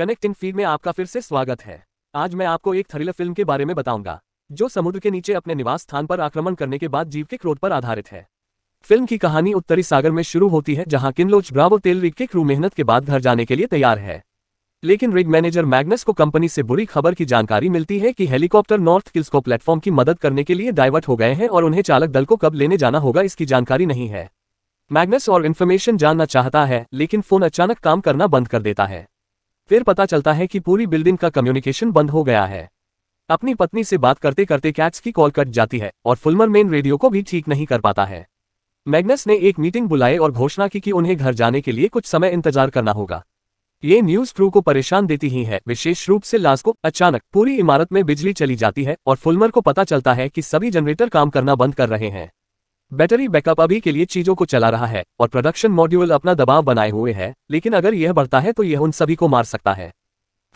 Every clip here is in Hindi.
कनेक्ट इन फीड में आपका फिर से स्वागत है आज मैं आपको एक थ्रिलर फिल्म के बारे में बताऊंगा जो समुद्र के नीचे अपने निवास स्थान पर आक्रमण करने के बाद जीव के क्रोध पर आधारित है फिल्म की कहानी उत्तरी सागर में शुरू होती है जहां किनलोच ब्रावो तेल रिग के क्रू मेहनत के बाद घर जाने के लिए तैयार है लेकिन रिग मैनेजर मैग्नस को कंपनी से बुरी खबर की जानकारी मिलती है कि हेलीकॉप्टर नॉर्थ किल्स को प्लेटफॉर्म की मदद करने के लिए डाइवर्ट हो गए हैं और उन्हें चालक दल को कब लेने जाना होगा इसकी जानकारी नहीं है मैग्नस और इन्फॉर्मेशन जानना चाहता है लेकिन फोन अचानक काम करना बंद कर देता है फिर पता चलता है कि पूरी बिल्डिंग का कम्युनिकेशन बंद हो गया है अपनी पत्नी से बात करते करते कैट्स की कॉल कट जाती है और फुलमर मेन रेडियो को भी ठीक नहीं कर पाता है मैग्नस ने एक मीटिंग बुलाए और घोषणा की कि उन्हें घर जाने के लिए कुछ समय इंतजार करना होगा ये न्यूज क्रू को परेशान देती ही है विशेष रूप से लाश को अचानक पूरी इमारत में बिजली चली जाती है और फुलमर को पता चलता है कि सभी जनरेटर काम करना बंद कर रहे हैं बैटरी बैकअप अभी के लिए चीजों को चला रहा है और प्रोडक्शन मॉड्यूल अपना दबाव बनाए हुए है लेकिन अगर यह बढ़ता है तो यह उन सभी को मार सकता है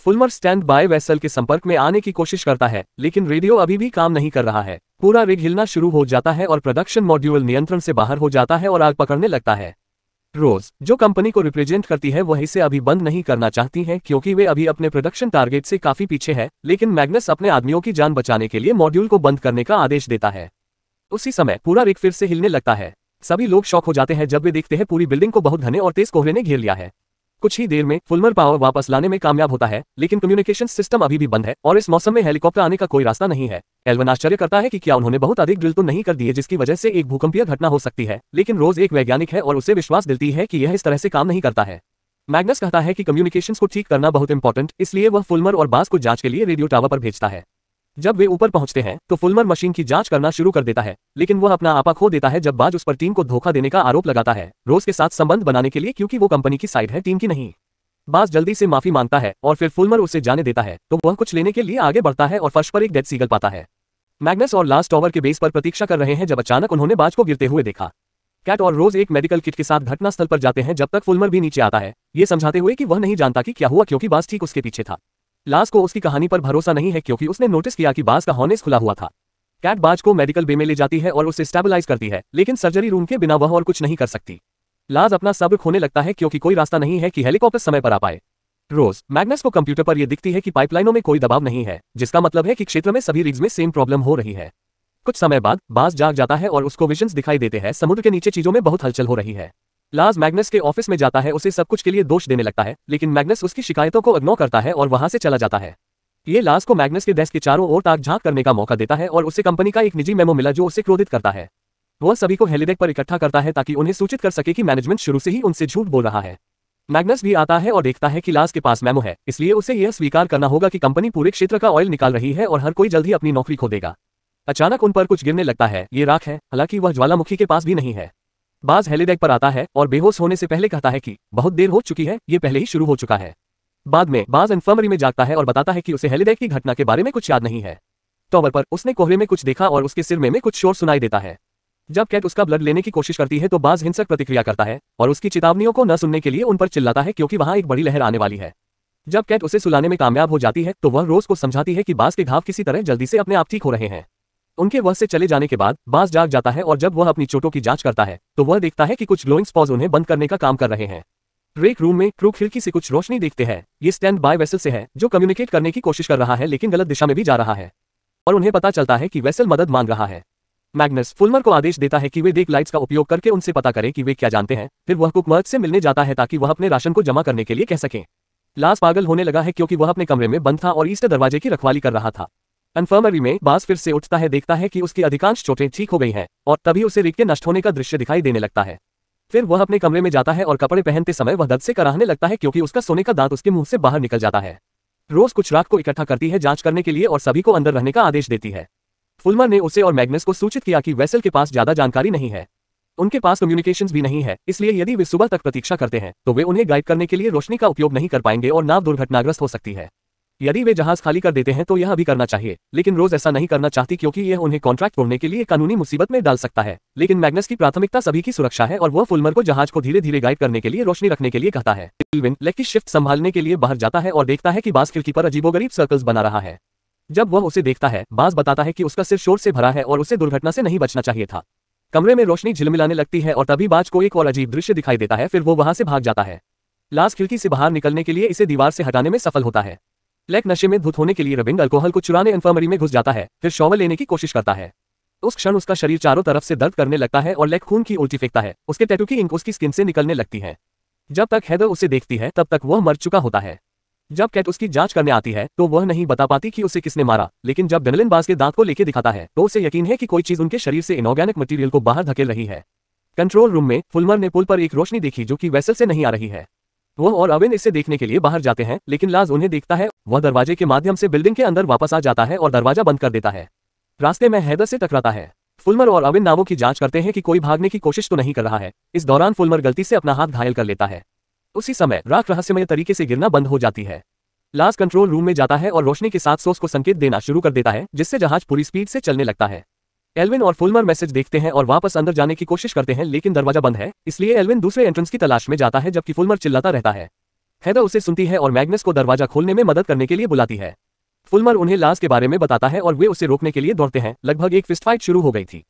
फुलमर स्टैंड बाय वेसल के संपर्क में आने की कोशिश करता है लेकिन रेडियो अभी भी काम नहीं कर रहा है पूरा रिग हिलना शुरू हो जाता है और प्रोडक्शन मॉड्यूल नियंत्रण से बाहर हो जाता है और आग पकड़ने लगता है रोज जो कंपनी को रिप्रेजेंट करती है वह इसे अभी बंद नहीं करना चाहती है क्योंकि वे अभी अपने प्रोडक्शन टारगेट से काफी पीछे है लेकिन मैग्नस अपने आदमियों की जान बचाने के लिए मॉड्यूल को बंद करने का आदेश देता है उसी समय पूरा रेक फिर से हिलने लगता है सभी लोग शौक हो जाते हैं जब वे देखते हैं पूरी बिल्डिंग को बहुत घने और तेज कोहरे ने घेर लिया है कुछ ही देर में फुलमर पावर वापस लाने में कामयाब होता है लेकिन कम्युनिकेशन सिस्टम अभी भी बंद है और इस मौसम में हेलीकॉप्टर आने का कोई रास्ता नहीं है एलवन आश्चर्य करता है कि क्या उन्होंने बहुत अधिक ड्रिल तो नहीं कर दिए जिसकी वजह से एक भूकंपीय घटना हो सकती है लेकिन रोज एक वैज्ञानिक है और उसे विश्वास दिलती है कि यह इस तरह से काम नहीं करता है मैग्नस कहता है कि कम्युनिकेशन को ठीक करना बहुत इंपॉर्टेंट इसलिए वह फुलमर और बास को जांच के लिए रेडियो टावर पर भेजता है जब वे ऊपर पहुंचते हैं तो फुलमर मशीन की जांच करना शुरू कर देता है लेकिन वह अपना आपा खो देता है जब बाज उस पर टीम को धोखा देने का आरोप लगाता है रोज के साथ संबंध बनाने के लिए क्योंकि वो कंपनी की साइड है टीम की नहीं बाज जल्दी से माफी मांगता है और फिर फुलमर उसे जाने देता है तो वह कुछ लेने के लिए आगे बढ़ता है और फर्श पर एक डेथ सीगल पाता है मैग्नस और लास्ट टॉवर के बेस पर प्रतीक्षा कर रहे हैं जब अचानक उन्होंने बाज को गिरते हुए देखा कैट और रोज एक मेडिकल किट के साथ घटनास्थल पर जाते हैं जब तक फुलमर भी नीचे आता है ये समझाते हुए कि वह नहीं जानता कि क्या हुआ क्योंकि बाज ठीक उसके पीछे था लास को उसकी कहानी पर भरोसा नहीं है क्योंकि उसने नोटिस किया कि बाज का हॉर्नेस खुला हुआ था कैट बाज को मेडिकल बे में ले जाती है और उसे स्टेबलाइज करती है लेकिन सर्जरी रूम के बिना वह और कुछ नहीं कर सकती लाज अपना सब्र खोने लगता है क्योंकि कोई रास्ता नहीं है कि हेलीकॉप्टर समय पर आ पाए रोज मैग्नस को कंप्यूटर पर यह दिखती है कि पाइपलाइनों में कोई दबाव नहीं है जिसका मतलब है कि क्षेत्र में सभी रिग्स में सेम प्रॉब्लम हो रही है कुछ समय बाद बास जाग जाता है और उसको विजन्स दिखाई देते हैं समुद्र के नीचे चीजों में बहुत हलचल हो रही है लाज मैग्नस के ऑफिस में जाता है उसे सब कुछ के लिए दोष देने लगता है लेकिन मैग्नस उसकी शिकायतों को अग्नो करता है और वहां से चला जाता है ये लाज को मैग्नस के डेस्क के चारों ओर ताक झांक करने का मौका देता है और उसे कंपनी का एक निजी मेमो मिला जो उसे क्रोधित करता है वह सभी को हेलीडेक पर इकट्ठा करता है ताकि उन्हें सूचित कर सके कि मैनेजमेंट शुरू से ही उनसे झूठ बोल रहा है मैग्नस भी आता है और देखता है कि लाज के पास मेमो है इसलिए उसे यह स्वीकार करना होगा कि कंपनी पूरे क्षेत्र का ऑयल निकाल रही है और हर कोई जल्द ही अपनी नौकरी खो देगा अचानक उन पर कुछ गिरने लगता है ये राख है हालांकि वह ज्वालामुखी के पास भी नहीं है बाज हेलीडेक पर आता है और बेहोश होने से पहले कहता है कि बहुत देर हो चुकी है ये पहले ही शुरू हो चुका है बाद में बाज इन्फर्मरी में जागता है और बताता है कि उसे हेलीडेक की घटना के बारे में कुछ याद नहीं है टॉवर तो पर उसने कोहरे में कुछ देखा और उसके सिर में, में कुछ शोर सुनाई देता है जब कैट उसका ब्लड लेने की कोशिश करती है तो बाज हिंसक प्रतिक्रिया करता है और उसकी चेतावनियों को न सुनने के लिए उन पर चिल्लाता है क्योंकि वहां एक बड़ी लहर आने वाली है जब कैट उसे सुलाने में कामयाब हो जाती है तो वह रोज को समझाती है कि बाज के घाव किसी तरह जल्दी से अपने आप ठीक हो रहे हैं उनके वह से चले जाने के बाद बास जाग जाता है और जब वह अपनी चोटों की जांच करता है तो वह देखता है कि कुछ ग्लोइंग स्पॉज उन्हें बंद करने का काम कर रहे हैं ब्रेक रूम में ट्रू खिड़की से कुछ रोशनी देखते हैं ये स्टैंड बाय वेसल से है जो कम्युनिकेट करने की कोशिश कर रहा है लेकिन गलत दिशा में भी जा रहा है और उन्हें पता चलता है कि वेसल मदद मांग रहा है मैग्नस फुलमर को आदेश देता है कि वे देख लाइट्स का उपयोग करके उनसे पता करें कि वे क्या जानते हैं फिर वह कुकमर्ग से मिलने जाता है ताकि वह अपने राशन को जमा करने के लिए कह सकें लाश पागल होने लगा है क्योंकि वह अपने कमरे में बंद था और ईस्टर दरवाजे की रखवाली कर रहा था अनफर्मरी में बास फिर से उठता है देखता है कि उसकी अधिकांश चोटें ठीक हो गई हैं और तभी उसे रिक के नष्ट होने का दृश्य दिखाई देने लगता है फिर वह अपने कमरे में जाता है और कपड़े पहनते समय वह दर्द से कराहने लगता है क्योंकि उसका सोने का दांत उसके मुंह से बाहर निकल जाता है रोज कुछ रात को इकट्ठा करती है जांच करने के लिए और सभी को अंदर रहने का आदेश देती है फुलमर ने उसे और मैग्नस को सूचित किया कि वेसल के पास ज्यादा जानकारी नहीं है उनके पास कम्युनिकेशंस भी नहीं है इसलिए यदि वे सुबह तक प्रतीक्षा करते हैं तो वे उन्हें गाइड करने के लिए रोशनी का उपयोग नहीं कर पाएंगे और नाव दुर्घटनाग्रस्त हो सकती है यदि वे जहाज खाली कर देते हैं तो यह भी करना चाहिए लेकिन रोज ऐसा नहीं करना चाहती क्योंकि यह उन्हें कॉन्ट्रैक्ट तोड़ने के लिए कानूनी मुसीबत में डाल सकता है लेकिन मैग्नस की प्राथमिकता सभी की सुरक्षा है और वह फुलमर को जहाज को धीरे धीरे गाइड करने के लिए रोशनी रखने के लिए कहता है लेग की शिफ्ट संभालने के लिए बाहर जाता है और देखता है कि बास खिड़की पर गरीब सर्कल्स बना रहा है जब वह उसे देखता है बास बताता है कि उसका सिर शोर से भरा है और उसे दुर्घटना से नहीं बचना चाहिए था कमरे में रोशनी झिलमिलाने लगती है और तभी बाज को एक और अजीब दृश्य दिखाई देता है फिर वो वहां से भाग जाता है लाश खिड़की से बाहर निकलने के लिए इसे दीवार से हटाने में सफल होता है ब्लैक नशे में धुत होने के लिए रबिंग अल्कोहल को चुराने इन्फर्मरी में घुस जाता है फिर शॉवर लेने की कोशिश करता है उस क्षण उसका शरीर चारों तरफ से दर्द करने लगता है और लेक खून की उल्टी फेंकता है उसके टैटू की इंक उसकी स्किन से निकलने लगती है जब तक हैदर उसे देखती है तब तक वह मर चुका होता है जब कैट उसकी जांच करने आती है तो वह नहीं बता पाती कि उसे किसने मारा लेकिन जब डनलिन बास के दांत को लेके दिखाता है तो उसे यकीन है कि कोई चीज उनके शरीर से इनऑर्गेनिक मटेरियल को बाहर धकेल रही है कंट्रोल रूम में फुलमर ने पुल पर एक रोशनी देखी जो कि वैसल से नहीं आ रही है वो और अविन इसे देखने के लिए बाहर जाते हैं लेकिन लाज उन्हें देखता है वह दरवाजे के माध्यम से बिल्डिंग के अंदर वापस आ जाता है और दरवाजा बंद कर देता है रास्ते में हैदर से टकराता है फुलमर और अविन नावों की जांच करते हैं कि कोई भागने की कोशिश तो नहीं कर रहा है इस दौरान फुलमर गलती से अपना हाथ घायल कर लेता है उसी समय राख रहस्यमय तरीके से गिरना बंद हो जाती है लाज कंट्रोल रूम में जाता है और रोशनी के साथ सोस को संकेत देना शुरू कर देता है जिससे जहाज पूरी स्पीड से चलने लगता है एल्विन और फुलमर मैसेज देखते हैं और वापस अंदर जाने की कोशिश करते हैं लेकिन दरवाजा बंद है इसलिए एल्विन दूसरे एंट्रेंस की तलाश में जाता है जबकि फुलमर चिल्लाता रहता है हैदर उसे सुनती है और मैग्नस को दरवाजा खोलने में मदद करने के लिए बुलाती है फुलमर उन्हें लाश के बारे में बताता है और वे उसे रोकने के लिए दौड़ते हैं लगभग एक फिस्टफाइट शुरू हो गई थी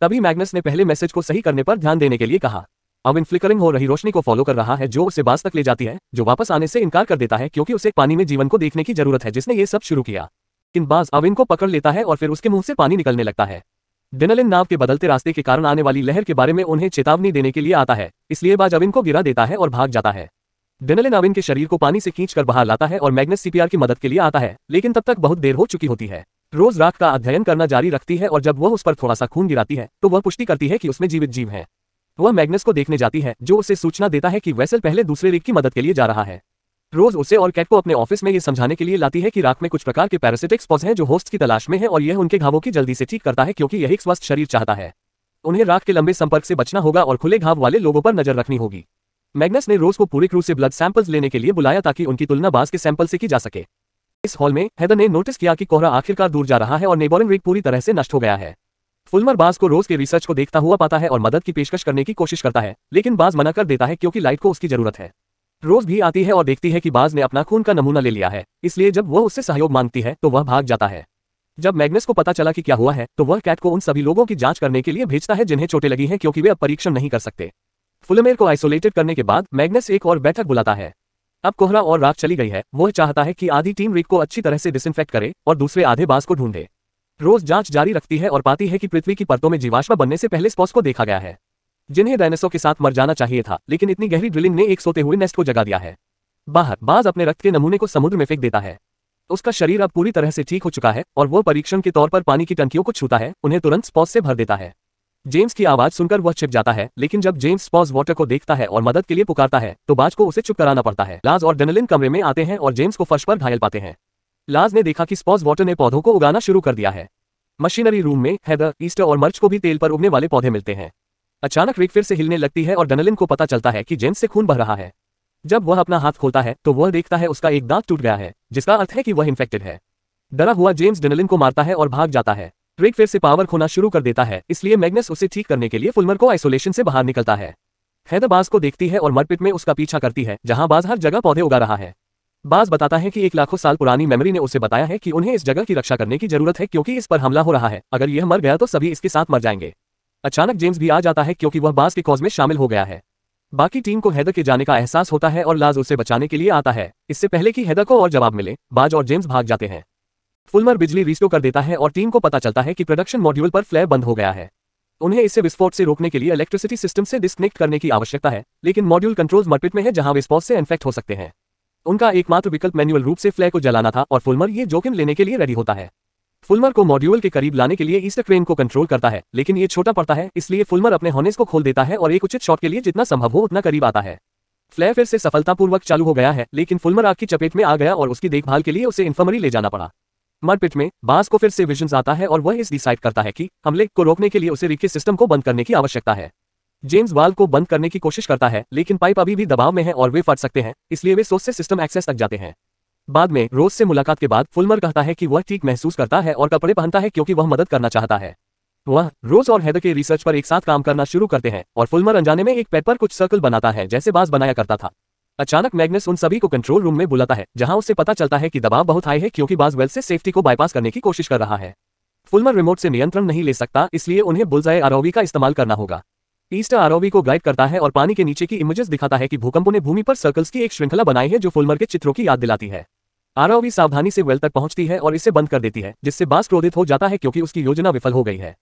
तभी मैग्नस ने पहले मैसेज को सही करने पर ध्यान देने के लिए कहा अविन फ्लिकरिंग हो रही रोशनी को फॉलो कर रहा है जो उसे बास तक ले जाती है जो वापस आने से इनकार कर देता है क्योंकि उसे पानी में जीवन को देखने की जरूरत है जिसने ये सब शुरू किया लेकिन बाज अविन को पकड़ लेता है और फिर उसके मुंह से पानी निकलने लगता है बिनलिन नाव के बदलते रास्ते के कारण आने वाली लहर के बारे में उन्हें चेतावनी देने के लिए आता है इसलिए बाज अविन को गिरा देता है और भाग जाता है बिनलिन अविन के शरीर को पानी से खींचकर बाहर लाता है और मैग्नेस सीपीआर की मदद के लिए आता है लेकिन तब तक बहुत देर हो चुकी होती है रोज राख का अध्ययन करना जारी रखती है और जब वह उस पर थोड़ा सा खून गिराती है तो वह पुष्टि करती है कि उसमें जीवित जीव है वह मैग्नेस को देखने जाती है जो उसे सूचना देता है कि वैसल पहले दूसरे रिक की मदद के लिए जा रहा है रोज उसे और कैट को अपने ऑफिस में ये समझाने के लिए लाती है कि राख में कुछ प्रकार के पैरासिटिक्स पॉज हैं जो होस्ट की तलाश में है और यह उनके घावों की जल्दी से ठीक करता है क्योंकि यही स्वस्थ शरीर चाहता है उन्हें राख के लंबे संपर्क से बचना होगा और खुले घाव वाले लोगों पर नजर रखनी होगी मैग्नस ने रोज को पूरे क्रू से ब्लड सैंपल्स लेने के लिए बुलाया ताकि उनकी तुलना बास के सैंपल से की जा सके इस हॉल में हैदर ने नोटिस किया कि कोहरा आखिरकार दूर जा रहा है और नेबोरन रिग पूरी तरह से नष्ट हो गया है फुलमर बास को रोज के रिसर्च को देखता हुआ पाता है और मदद की पेशकश करने की कोशिश करता है लेकिन बाज मना कर देता है क्योंकि लाइट को उसकी जरूरत है रोज भी आती है और देखती है कि बाज ने अपना खून का नमूना ले लिया है इसलिए जब वह उससे सहयोग मांगती है तो वह भाग जाता है जब मैग्नेस को पता चला कि क्या हुआ है तो वह कैट को उन सभी लोगों की जांच करने के लिए भेजता है जिन्हें चोटें लगी हैं क्योंकि वे अब परीक्षण नहीं कर सकते फुलमेर को आइसोलेटेड करने के बाद मैग्नस एक और बैठक बुलाता है अब कोहरा और राख चली गई है वह चाहता है कि आधी टीम रिक को अच्छी तरह से डिसइंफेक्ट करे और दूसरे आधे बास को ढूंढे रोज जांच जारी रखती है और पाती है कि पृथ्वी की परतों में जीवाश्म बनने से पहले स्पॉस को देखा गया है जिन्हें डायनासोर के साथ मर जाना चाहिए था लेकिन इतनी गहरी ड्रिलिंग ने एक सोते हुए नेस्ट को जगा दिया है बाहर बाज अपने रक्त के नमूने को समुद्र में फेंक देता है उसका शरीर अब पूरी तरह से ठीक हो चुका है और वो परीक्षण के तौर पर पानी की टंकियों को छूता है उन्हें तुरंत स्पॉज से भर देता है जेम्स की आवाज सुनकर वह छिप जाता है लेकिन जब जेम्स स्पॉज वाटर को देखता है और मदद के लिए पुकारता है तो बाज को उसे चुप कराना पड़ता है लाज और डेनलिन कमरे में आते हैं और जेम्स को फर्श पर घायल पाते हैं लाज ने देखा कि स्पॉज वाटर ने पौधों को उगाना शुरू कर दिया है मशीनरी रूम में हैदर ईस्टर और मर्च को भी तेल पर उगने वाले पौधे मिलते हैं अचानक रिक फिर से हिलने लगती है और डनलिन को पता चलता है कि जेम्स से खून बह रहा है जब वह अपना हाथ खोलता है तो वह देखता है उसका एक दांत टूट गया है जिसका अर्थ है कि वह इन्फेक्टेड है डरा हुआ जेम्स डनलिन को मारता है और भाग जाता है रिक फिर से पावर खोना शुरू कर देता है इसलिए मैग्नस उसे ठीक करने के लिए फुलमर को आइसोलेशन से बाहर निकलता है हैदरबाज को देखती है और मरपिट में उसका पीछा करती है जहां बाज हर जगह पौधे उगा रहा है बाज बताता है कि एक लाखों साल पुरानी मेमोरी ने उसे बताया है कि उन्हें इस जगह की रक्षा करने की जरूरत है क्योंकि इस पर हमला हो रहा है अगर यह मर गया तो सभी इसके साथ मर जाएंगे अचानक जेम्स भी आ जाता है क्योंकि वह बास के कॉज में शामिल हो गया है बाकी टीम को हैदर के जाने का एहसास होता है और लाज उसे बचाने के लिए आता है इससे पहले कि हैदर को और जवाब मिले बाज और जेम्स भाग जाते हैं फुलमर बिजली रिस्टो कर देता है और टीम को पता चलता है कि प्रोडक्शन मॉड्यूल पर फ्लैब बंद हो गया है उन्हें इसे विस्फोट से रोकने के लिए इलेक्ट्रिसिटी सिस्टम से डिस्कनेक्ट करने की आवश्यकता है लेकिन मॉड्यूल कंट्रोल्स मर्पिट में है जहां विस्फोट से इन्फेक्ट हो सकते हैं उनका एकमात्र विकल्प मैनुअल रूप से फ्लैग को जलाना था और फुलमर ये जोखिम लेने के लिए रेडी होता है फुलमर को मॉड्यूल के करीब लाने के लिए ईस्टर क्रेन को कंट्रोल करता है लेकिन ये छोटा पड़ता है इसलिए फुलमर अपने हॉनेस को खोल देता है और एक उचित शॉट के लिए जितना संभव हो उतना करीब आता है फ्लैर फिर से सफलतापूर्वक चालू हो गया है लेकिन फुलमर आग की चपेट में आ गया और उसकी देखभाल के लिए उसे इन्फर्मरी ले जाना पड़ा मरपिट में बांस को फिर से विजन आता है और वह इस डिसाइड करता है कि हमले को रोकने के लिए उसे रिक्के सिस्टम को बंद करने की आवश्यकता है जेम्स वाल को बंद करने की कोशिश करता है लेकिन पाइप अभी भी दबाव में है और वे फट सकते हैं इसलिए वे सोच से सिस्टम एक्सेस तक जाते हैं बाद में रोज से मुलाकात के बाद फुलमर कहता है कि वह ठीक महसूस करता है और कपड़े पहनता है क्योंकि वह मदद करना चाहता है वह रोज और हैदर के रिसर्च पर एक साथ काम करना शुरू करते हैं और फुलमर अनजाने में एक पेपर कुछ सर्कल बनाता है जैसे बाज बनाया करता था अचानक मैग्नस उन सभी को कंट्रोल रूम में बुलाता है जहां उसे पता चलता है कि दबाव बहुत हाई है क्योंकि बाज वेल से सेफ्टी को बाईपास करने की कोशिश कर रहा है फुलमर रिमोट से नियंत्रण नहीं ले सकता इसलिए उन्हें बुलजाए आरोवी का इस्तेमाल करना होगा ईस्टर आरोवी को गाइड करता है और पानी के नीचे की इमेजेस दिखाता है कि भूकंपों ने भूमि पर सर्कल्स की एक श्रृंखला बनाई है जो फुलमर के चित्रों की याद दिलाती है आरओवी सावधानी से वेल तक पहुंचती है और इसे बंद कर देती है जिससे बास क्रोधित हो जाता है क्योंकि उसकी योजना विफल हो गई है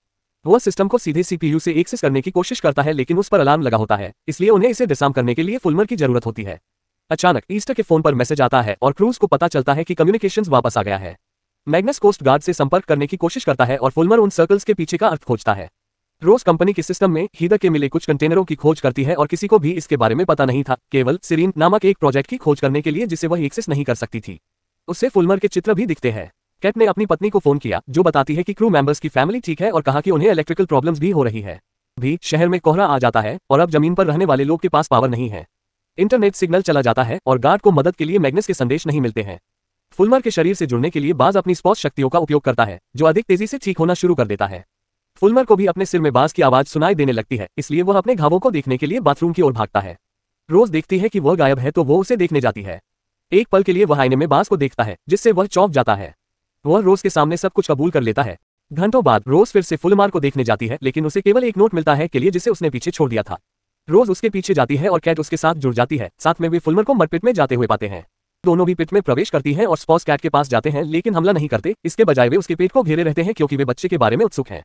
वह सिस्टम को सीधे सीपीयू से एक्सेस करने की कोशिश करता है लेकिन उस पर अलार्म लगा होता है इसलिए उन्हें इसे डिसाम करने के लिए फुलमर की जरूरत होती है अचानक ईस्टर के फोन पर मैसेज आता है और क्रूज को पता चलता है कि कम्युनिकेशन वापस आ गया है मैग्नस कोस्ट गार्ड से संपर्क करने की कोशिश करता है और फुलमर उन सर्कल्स के पीछे का अर्थ खोजता है रोज कंपनी के सिस्टम में हीदर के मिले कुछ कंटेनरों की खोज करती है और किसी को भी इसके बारे में पता नहीं था केवल सिरीन नामक एक प्रोजेक्ट की खोज करने के लिए जिसे वह एक्सेस नहीं कर सकती थी उससे फुलमर के चित्र भी दिखते हैं कैट ने अपनी पत्नी को फोन किया जो बताती है कि क्रू मेंबर्स की फैमिली ठीक है और कहा कि उन्हें इलेक्ट्रिकल प्रॉब्लम्स भी हो रही है भी शहर में कोहरा आ जाता है और अब जमीन पर रहने वाले लोग के पास पावर नहीं है इंटरनेट सिग्नल चला जाता है और गार्ड को मदद के लिए मैग्नेस के संदेश नहीं मिलते हैं फुलमर के शरीर से जुड़ने के लिए बाज अपनी स्पॉस शक्तियों का उपयोग करता है जो अधिक तेजी से ठीक होना शुरू कर देता है फुलमर को भी अपने सिर में बाज की आवाज सुनाई देने लगती है इसलिए वह अपने घावों को देखने के लिए बाथरूम की ओर भागता है रोज देखती है कि वह गायब है तो वो उसे देखने जाती है एक पल के लिए वह आईने में बांस को देखता है जिससे वह चौंक जाता है वह रोज के सामने सब कुछ कबूल कर लेता है घंटों बाद रोज फिर से फुलमार को देखने जाती है लेकिन उसे केवल एक नोट मिलता है के लिए जिसे उसने पीछे छोड़ दिया था रोज उसके पीछे जाती है और कैट उसके साथ जुड़ जाती है साथ में वे फुलमर को मरपिट में जाते हुए पाते हैं दोनों भी पिट में प्रवेश करती हैं और स्पॉस कैट के पास जाते हैं लेकिन हमला नहीं करते इसके बजाय वे उसके पेट को घेरे रहते हैं क्योंकि वे बच्चे के बारे में उत्सुक हैं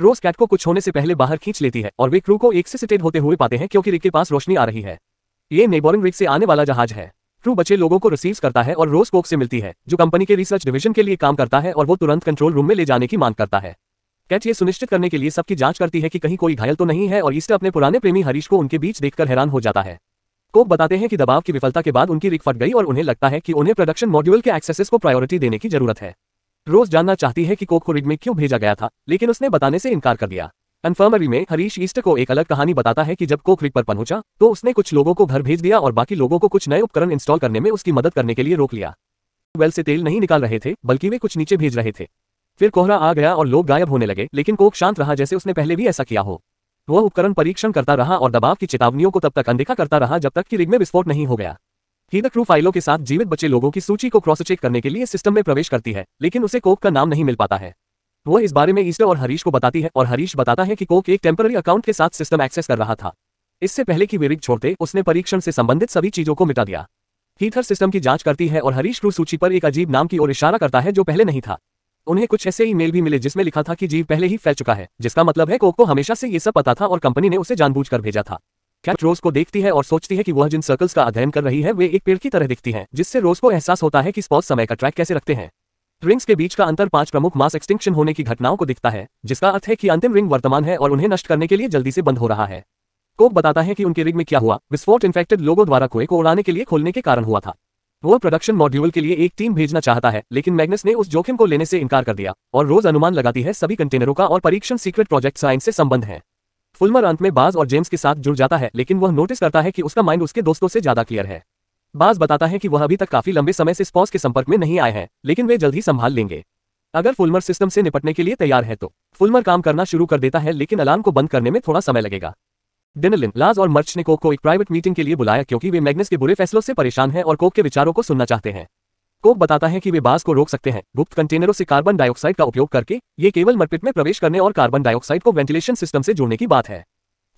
रोज कैट को कुछ होने से पहले बाहर खींच लेती है और वे क्रू को एक्सिसिटेड होते हुए पाते हैं क्योंकि रिक के पास रोशनी आ रही है ये नेबोरिंग रिक से आने वाला जहाज है ट्रू बचे लोगों को रिसीव करता है और रोज कोक से मिलती है जो कंपनी के रिसर्च डिवीजन के लिए काम करता है और वो तुरंत कंट्रोल रूम में ले जाने की मांग करता है कैच ये सुनिश्चित करने के लिए सबकी जांच करती है कि कहीं कोई घायल तो नहीं है और ईस्टर अपने पुराने प्रेमी हरीश को उनके बीच देखकर हैरान हो जाता है कोक बताते हैं कि दबाव की विफलता के बाद उनकी रिक फट गई और उन्हें लगता है कि उन्हें प्रोडक्शन मॉड्यूल के एक्सेसेस को प्रायोरिटी देने की जरूरत है रोज जानना चाहती है कि कोक को रिग में क्यों भेजा गया था लेकिन उसने बताने से इनकार कर दिया कन्फर्मरी में हरीश ईस्ट को एक अलग कहानी बताता है कि जब कोक रिक पर पहुंचा तो उसने कुछ लोगों को घर भेज दिया और बाकी लोगों को कुछ नए उपकरण इंस्टॉल करने में उसकी मदद करने के लिए रोक लिया वेल से तेल नहीं निकाल रहे थे बल्कि वे कुछ नीचे भेज रहे थे फिर कोहरा आ गया और लोग गायब होने लगे लेकिन कोक शांत रहा जैसे उसने पहले भी ऐसा किया हो वह उपकरण परीक्षण करता रहा और दबाव की चेतावनियों को तब तक अनदेखा करता रहा जब तक कि रिग में विस्फोट नहीं हो गया ही फाइलों के साथ जीवित बचे लोगों की सूची को क्रॉस चेक करने के लिए सिस्टम में प्रवेश करती है लेकिन उसे कोक का नाम नहीं मिल पाता है वह इस बारे में ईस्टर और हरीश को बताती है और हरीश बताता है कि कोक एक टेम्पररी अकाउंट के साथ सिस्टम एक्सेस कर रहा था इससे पहले कि वेरिग छोड़ते उसने परीक्षण से संबंधित सभी चीजों को मिटा दिया हीथर सिस्टम की जांच करती है और हरीश क्रू सूची पर एक अजीब नाम की ओर इशारा करता है जो पहले नहीं था उन्हें कुछ ऐसे ईमेल भी मिले जिसमें लिखा था कि जीव पहले ही फैल चुका है जिसका मतलब है कोक को हमेशा से ये सब पता था और कंपनी ने उसे जानबूझकर भेजा था कैट रोज को देखती है और सोचती है कि वह जिन सर्कल्स का अध्ययन कर रही है वे एक पेड़ की तरह दिखती है जिससे रोज को एहसास होता है कि स्पॉस समय का ट्रैक कैसे रखते हैं रिंग्स के बीच का अंतर पांच प्रमुख मास एक्सटिंक्शन होने की घटनाओं को दिखता है जिसका अर्थ है कि अंतिम रिंग वर्तमान है और उन्हें नष्ट करने के लिए जल्दी से बंद हो रहा है कोक बताता है कि उनके रिंग में क्या हुआ विस्फोट इन्फेक्टेड लोगों द्वारा कुएं को उड़ाने के लिए खोलने के कारण हुआ था वो प्रोडक्शन मॉड्यूल के लिए एक टीम भेजना चाहता है लेकिन मैग्नेस ने उस जोखिम को लेने से इनकार कर दिया और रोज अनुमान लगाती है सभी कंटेनरों का और परीक्षण सीक्रेट प्रोजेक्ट साइंस से संबंध है फुलमर अंत में बाज और जेम्स के साथ जुड़ जाता है लेकिन वह नोटिस करता है कि उसका माइंड उसके दोस्तों से ज्यादा क्लियर है बाज बताता है कि वह अभी तक काफी लंबे समय से स्पॉस के संपर्क में नहीं आए हैं लेकिन वे जल्द ही संभाल लेंगे अगर फुलमर सिस्टम से निपटने के लिए तैयार है तो फुलमर काम करना शुरू कर देता है लेकिन अलार्म को बंद करने में थोड़ा समय लगेगा डिनलिन लाज और मर्च ने कोक को एक प्राइवेट मीटिंग के लिए बुलाया क्योंकि वे मैग्नस के बुरे फैसलों से परेशान हैं और कोक के विचारों को सुनना चाहते हैं कोक बताता है कि वे बास को रोक सकते हैं गुप्त कंटेनरों से कार्बन डाइऑक्साइड का उपयोग करके ये केवल मरपिट में प्रवेश करने और कार्बन डाइऑक्साइड को वेंटिलेशन सिस्टम से जोड़ने की बात है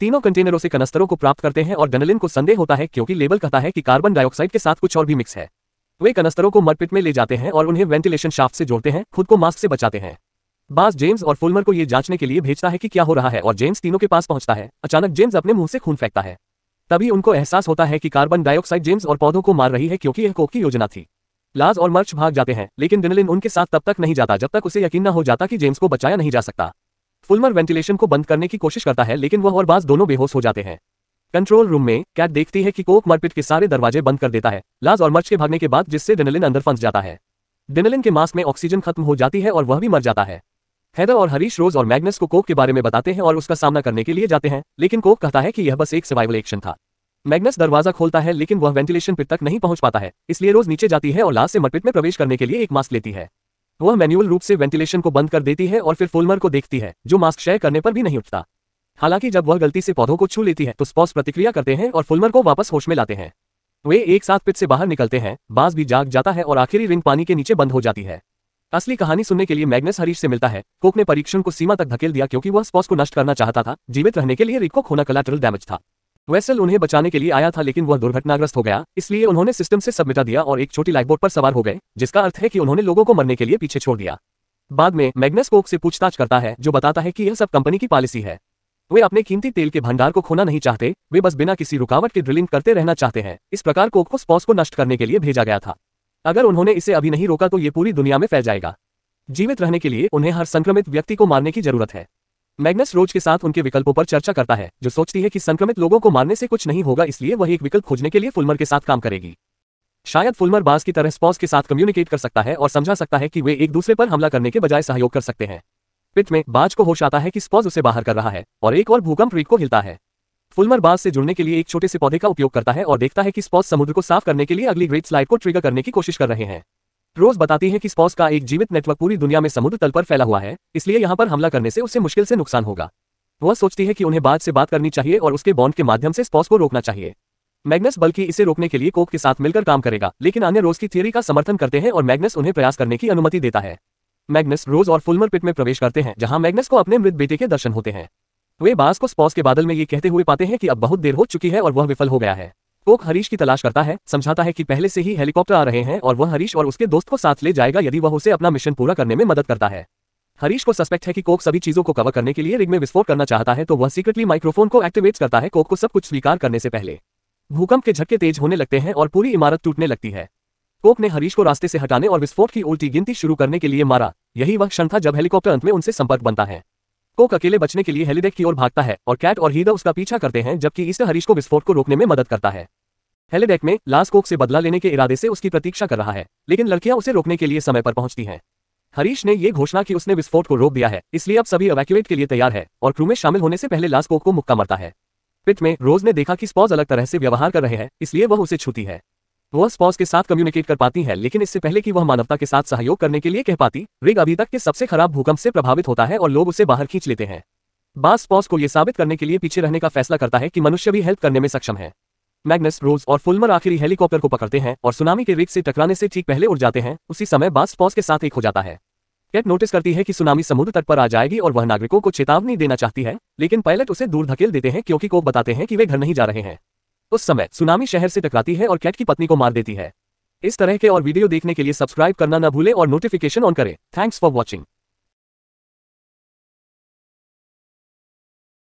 तीनों कंटेनरों से कनस्तरों को प्राप्त करते हैं और डनलिन को संदेह होता है क्योंकि लेबल कहता है कि कार्बन डाइऑक्साइड के साथ कुछ और भी मिक्स है वे कनस्तरों को मरपिट में ले जाते हैं और उन्हें वेंटिलेशन शाफ्ट से जोड़ते हैं खुद को मास्क से बचाते हैं बास जेम्स और फुलमर को यह जांचने के लिए भेजता है कि क्या हो रहा है और जेम्स तीनों के पास पहुंचता है अचानक जेम्स अपने मुंह से खून फेंकता है तभी उनको एहसास होता है कि कार्बन डाइऑक्साइड जेम्स और पौधों को मार रही है क्योंकि यह कोक की योजना थी लाज और मर्च भाग जाते हैं लेकिन डिनलिन उनके साथ तब तक नहीं जाता जब तक उसे यकीन न हो जाता कि जेम्स को बचाया नहीं जा सकता फुलमर वेंटिलेशन को बंद करने की कोशिश करता है लेकिन वह और बाज दोनों बेहोश हो जाते हैं कंट्रोल रूम में कैट देखती है कि कोक मरपिट के सारे दरवाजे बंद कर देता है लाज और मर्च के भागने के बाद जिससे डिनेलिन अंदर फंस जाता है डिनेलिन के मास्क में ऑक्सीजन खत्म हो जाती है और वह भी मर जाता है हैदर और हरीश रोज और मैग्नस को कोक के बारे में बताते हैं और उसका सामना करने के लिए जाते हैं लेकिन कोक कहता है कि यह बस एक सर्वाइवल एक्शन था मैग्नस दरवाजा खोलता है लेकिन वह वेंटिलेशन पिट तक नहीं पहुंच पाता है इसलिए रोज नीचे जाती है और लाश से मरपिट में प्रवेश करने के लिए एक मास्क लेती है वह मैन्युअल रूप से वेंटिलेशन को बंद कर देती है और फिर फुलमर को देखती है जो मास्क शय करने पर भी नहीं उठता हालांकि जब वह गलती से पौधों को छू लेती है तो स्पॉस प्रतिक्रिया करते हैं और फुलमर को वापस होश में लाते हैं वे एक साथ पिट से बाहर निकलते हैं बाज भी जाग जाता है और आखिरी रिंग पानी के नीचे बंद हो जाती है असली कहानी सुनने के लिए मैग्नस हरीश से मिलता है कोक ने परीक्षण को सीमा तक धकेल दिया क्योंकि वह स्पॉस को नष्ट करना चाहता था जीवित रहने के लिए रिको खोना कलाटरल डैमेज था वेसल उन्हें बचाने के लिए आया था लेकिन वह दुर्घटनाग्रस्त हो गया इसलिए उन्होंने सिस्टम से सब मिटा दिया और एक छोटी लाइफबोट पर सवार हो गए जिसका अर्थ है कि उन्होंने लोगों को मरने के लिए पीछे छोड़ दिया बाद में मैग्नस कोक से पूछताछ करता है जो बताता है कि यह सब कंपनी की पॉलिसी है वे अपने कीमती तेल के भंडार को खोना नहीं चाहते वे बस बिना किसी रुकावट के ड्रिलिंग करते रहना चाहते हैं इस प्रकार कोक को स्पॉस को नष्ट करने के लिए भेजा गया था अगर उन्होंने इसे अभी नहीं रोका तो ये पूरी दुनिया में फैल जाएगा जीवित रहने के लिए उन्हें हर संक्रमित व्यक्ति को मारने की जरूरत है मैग्नस रोज के साथ उनके विकल्पों पर चर्चा करता है जो सोचती है कि संक्रमित लोगों को मारने से कुछ नहीं होगा इसलिए वह एक विकल्प खोजने के लिए फुलमर के साथ काम करेगी शायद फुलमर बास की तरह स्पॉस के साथ कम्युनिकेट कर सकता है और समझा सकता है कि वे एक दूसरे पर हमला करने के बजाय सहयोग कर सकते हैं पिट में बाज को होश आता है कि स्पॉज उसे बाहर कर रहा है और एक और भूकंप रीट को हिलता है फुलमर बास से जुड़ने के लिए एक छोटे से पौधे का उपयोग करता है और देखता है कि स्पॉज समुद्र को साफ करने के लिए अगली ग्रेट स्लाइड को ट्रिगर करने की कोशिश कर रहे हैं रोज बताती है कि स्पॉस का एक जीवित नेटवर्क पूरी दुनिया में समुद्र तल पर फैला हुआ है इसलिए यहाँ पर हमला करने से उसे मुश्किल से नुकसान होगा वह सोचती है कि उन्हें बाद से बात करनी चाहिए और उसके बॉन्ड के माध्यम से स्पॉस को रोकना चाहिए मैग्नस बल्कि इसे रोकने के लिए कोक के साथ मिलकर काम करेगा लेकिन अन्य रोज की थियोरी का समर्थन करते हैं और मैग्नस उन्हें प्रयास करने की अनुमति देता है मैग्नस रोज और फुलमर पिट में प्रवेश करते हैं जहां मैग्नस को अपने मृत बेटे के दर्शन होते हैं वे बास को स्पॉस के बादल में ये कहते हुए पाते हैं कि अब बहुत देर हो चुकी है और वह विफल हो गया है कोक हरीश की तलाश करता है समझाता है कि पहले से ही हेलीकॉप्टर आ रहे हैं और वह हरीश और उसके दोस्त को साथ ले जाएगा यदि वह उसे अपना मिशन पूरा करने में मदद करता है हरीश को सस्पेक्ट है कि कोक सभी चीजों को कवर करने के लिए रिग में विस्फोट करना चाहता है तो वह सीक्रेटली माइक्रोफोन को एक्टिवेट करता है कोक को सब कुछ स्वीकार करने से पहले भूकंप के झटके तेज होने लगते हैं और पूरी इमारत टूटने लगती है कोक ने हरीश को रास्ते से हटाने और विस्फोट की उल्टी गिनती शुरू करने के लिए मारा यही वह क्षण था जब हेलीकॉप्टर अंत में उनसे संपर्क बनता है कोक अकेले बचने के लिए हेलीडेक की ओर भागता है और कैट और हीदा उसका पीछा करते हैं जबकि ईस्टर हरीश को विस्फोट को रोकने में मदद करता है हेलीडेक में लास कोक से बदला लेने के इरादे से उसकी प्रतीक्षा कर रहा है लेकिन लड़कियां उसे रोकने के लिए समय पर पहुंचती हैं हरीश ने यह घोषणा की उसने विस्फोट को रोक दिया है इसलिए अब सभी अवैक्यूएट के लिए तैयार है और क्रू में शामिल होने से पहले लास कोक को मुक्का मरता है पिट में रोज ने देखा कि स्पॉज अलग तरह से व्यवहार कर रहे हैं इसलिए वह उसे छूती है तो वह स्पॉस के साथ कम्युनिकेट कर पाती है लेकिन इससे पहले कि वह मानवता के साथ सहयोग करने के लिए कह पाती रिग अभी तक के सबसे खराब भूकंप से प्रभावित होता है और लोग उसे बाहर खींच लेते हैं बास स्पॉस को यह साबित करने के लिए पीछे रहने का फैसला करता है कि मनुष्य भी हेल्प करने में सक्षम है मैग्नस रोज और फुलमर आखिरी हेलीकॉप्टर को पकड़ते हैं और सुनामी के रिग से टकराने से ठीक पहले उड़ जाते हैं उसी समय बास स्पॉस के साथ एक हो जाता है कैट नोटिस करती है कि सुनामी समुद्र तट पर आ जाएगी और वह नागरिकों को चेतावनी देना चाहती है लेकिन पायलट उसे दूर धकेल देते हैं क्योंकि कोप बताते हैं कि वे घर नहीं जा रहे हैं उस समय सुनामी शहर से टकराती है और कैट की पत्नी को मार देती है इस तरह के और वीडियो देखने के लिए सब्सक्राइब करना न भूले और नोटिफिकेशन ऑन करें थैंक्स फॉर वॉचिंग